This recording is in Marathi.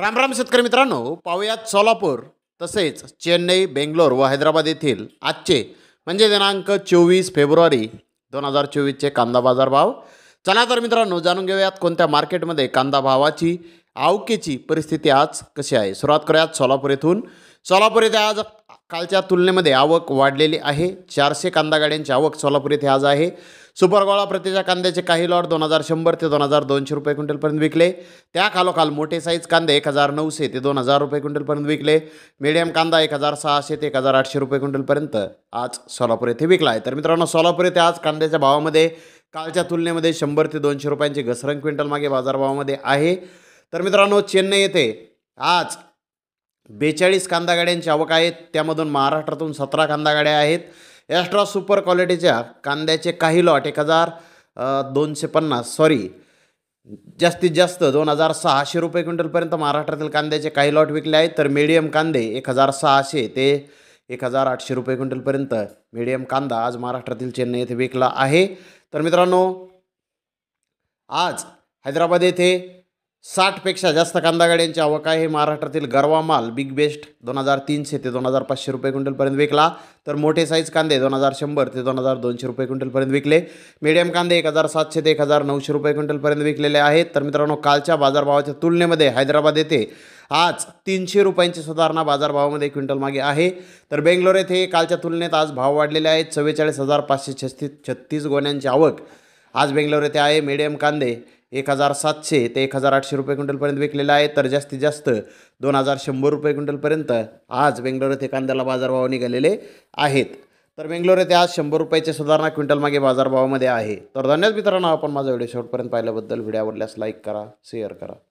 रामराम शेतकरी मित्रांनो पाहूयात सोलापूर तसेच चेन्नई बेंगलोर व हैदराबाद येथील आजचे म्हणजे दिनांक चोवीस फेब्रुवारी दोन हजार चोवीसचे कांदा बाजार भाव चला तर मित्रांनो जाणून घेऊयात कोणत्या मार्केटमध्ये कांदा भावाची आवकेची परिस्थिती आज कशी आहे सुरुवात करूयात सोलापूर येथून सोलापूर येथे आज कालच्या तुलनेमध्ये आवक वाढलेली आहे चारशे कांदा गाड्यांची आवक सोलापूर येथे आज आहे सुपर प्रतीच्या कांद्याचे काही लॉट दोन हजार शंभर ते दोन हजार दोनशे रुपये क्विंटलपर्यंत विकले त्या खालोखाल मोठे साईज कांदे एक हजार नऊशे ते दोन हजार रुपये क्विंटलपर्यंत विकले मीडियम कांदा एक हजार सहाशे ते एक हजार आठशे रुपये क्विंटलपर्यंत आज सोलापूर येथे विकला आहे तर मित्रांनो सोलापूर येथे आज कांद्याच्या भावामध्ये कालच्या तुलनेमध्ये शंभर ते दोनशे रुपयांची घसरण क्विंटल मागे बाजारभावामध्ये आहे तर मित्रांनो चेन्नई येथे आज बेचाळीस कांदा गाड्यांची आवक आहेत त्यामधून महाराष्ट्रातून सतरा कांदा गाड्या आहेत ॲस्ट्रा सुपर क्वालिटीच्या कांद्याचे काही लॉट एक हजार दोनशे पन्नास सॉरी जास्तीत जास्त दोन हजार सहाशे रुपये क्विंटलपर्यंत महाराष्ट्रातील कांद्याचे काही लॉट विकले आहेत तर मिडियम कांदे एक हजार सहाशे ते एक हजार आठशे रुपये क्विंटलपर्यंत मिडियम कांदा आज महाराष्ट्रातील चेन्नई येथे विकला आहे तर मित्रांनो आज हैदराबाद येथे साठपेक्षा जास्त कांदा गाड्यांची आवक आहे महाराष्ट्रातील गरवा माल बिग बेस्ट दोन हजार तीनशे ते दोन हजार पाचशे रुपये क्विंटलपर्यंत विकला तर मोठे साईज कांदे दोन हजार शंभर ते दोन हजार दोनशे रुपये क्विंटलपर्यंत विकले मीडियम कांदे एक हजार सातशे ते एक हजार नऊशे रुपये क्विंटलपर्यंत विकलेले आहेत तर मित्रांनो कालच्या बाजारभावाच्या तुलनेमध्ये हैदराबाद येथे आज तीनशे रुपयांची सुधारणा बाजारभावामध्ये क्विंटल मागे आहे तर बेंगलोर येथे कालच्या तुलनेत आज भाव वाढलेले आहेत चव्वेचाळीस हजार पाचशे छस्तीस छत्तीस गोण्यांची आवक आज बेंगलोर येथे आहे मीडियम कांदे एक हजार सातशे ते एक हजार आठशे रुपये क्विंटलपर्यंत विकलेला आहे तर जास्तीत जास्त दोन हजार शंभर रुपये क्विंटलपर्यंत आज बेंगलोर येथे कांद्याला बाजारभाव निघालेले आहेत तर बेंगलोर येथे आज शंभर रुपयाचे सुधारणा क्विंटलमागे बाजारभावामध्ये आहे तर धन्यवाद मित्रांनो आपण माझा व्हिडिओ शेवटपर्यंत पाहिल्याबद्दल व्हिडिओ आवडल्यास लाईक करा शेअर करा